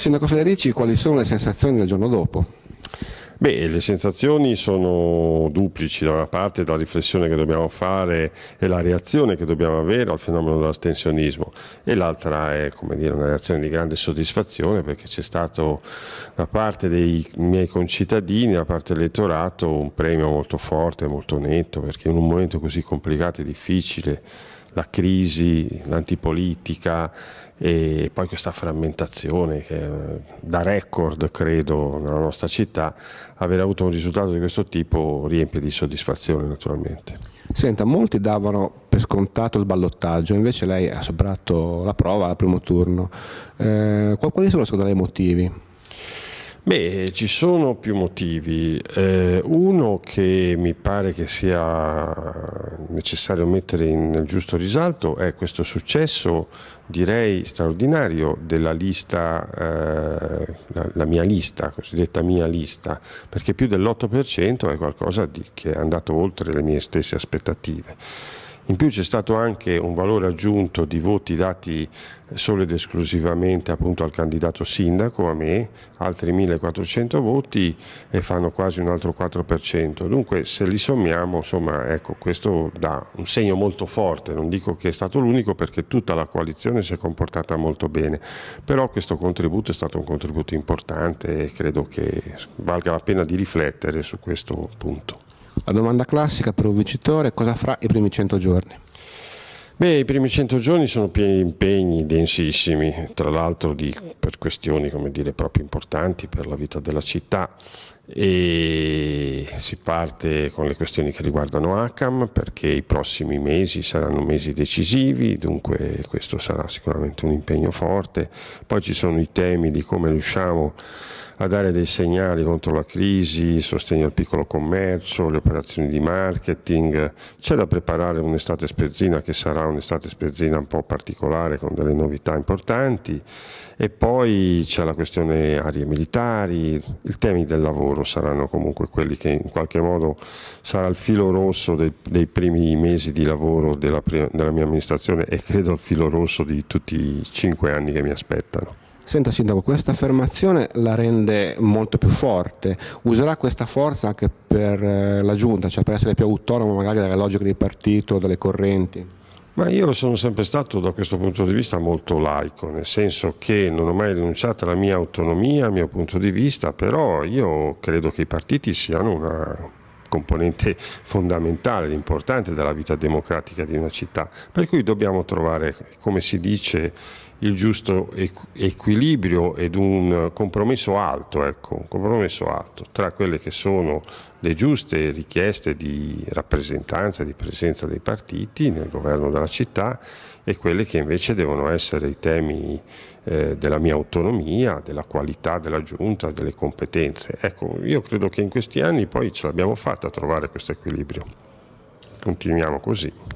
Sindaco Federici, quali sono le sensazioni del giorno dopo? Beh, le sensazioni sono duplici, da una parte la riflessione che dobbiamo fare e la reazione che dobbiamo avere al fenomeno dell'astensionismo e l'altra è dire, una reazione di grande soddisfazione perché c'è stato da parte dei miei concittadini, da parte dell'elettorato, un premio molto forte, molto netto perché in un momento così complicato e difficile la crisi, l'antipolitica e poi questa frammentazione che eh, da record credo nella nostra città aver avuto un risultato di questo tipo riempie di soddisfazione naturalmente. Senta, molti davano per scontato il ballottaggio, invece lei ha superato la prova al primo turno. Eh, quali sono secondo lei i motivi? Beh, ci sono più motivi. Eh, uno che mi pare che sia necessario mettere in, nel giusto risalto è questo successo, direi straordinario, della lista, eh, la, la, mia lista, cosiddetta mia lista, perché più dell'8% è qualcosa di, che è andato oltre le mie stesse aspettative. In più c'è stato anche un valore aggiunto di voti dati solo ed esclusivamente appunto al candidato sindaco, a me, altri 1400 voti e fanno quasi un altro 4%. Dunque se li sommiamo, insomma, ecco, questo dà un segno molto forte, non dico che è stato l'unico perché tutta la coalizione si è comportata molto bene, però questo contributo è stato un contributo importante e credo che valga la pena di riflettere su questo punto. La domanda classica per un vincitore cosa farà i primi 100 giorni? Beh, i primi 100 giorni sono pieni di impegni densissimi, tra l'altro di, per questioni come dire, proprio importanti per la vita della città e si parte con le questioni che riguardano ACAM perché i prossimi mesi saranno mesi decisivi, dunque questo sarà sicuramente un impegno forte. Poi ci sono i temi di come riusciamo a dare dei segnali contro la crisi, il sostegno al piccolo commercio, le operazioni di marketing. C'è da preparare un'estate spezzina che sarà un'estate spezzina un po' particolare con delle novità importanti e poi c'è la questione aree militari, i temi del lavoro saranno comunque quelli che in qualche modo sarà il filo rosso dei, dei primi mesi di lavoro della, della mia amministrazione e credo il filo rosso di tutti i cinque anni che mi aspettano. Senta Sindaco, questa affermazione la rende molto più forte, userà questa forza anche per eh, la Giunta, cioè per essere più autonomo magari dalle logiche di partito, dalle correnti? Ma io sono sempre stato da questo punto di vista molto laico, nel senso che non ho mai rinunciato alla mia autonomia, al mio punto di vista, però io credo che i partiti siano una componente fondamentale, importante della vita democratica di una città, per cui dobbiamo trovare, come si dice, il giusto equilibrio ed un compromesso alto, ecco, un compromesso alto tra quelle che sono le giuste richieste di rappresentanza, di presenza dei partiti nel governo della città e quelli che invece devono essere i temi eh, della mia autonomia, della qualità della giunta, delle competenze. Ecco, io credo che in questi anni poi ce l'abbiamo fatta a trovare questo equilibrio. Continuiamo così.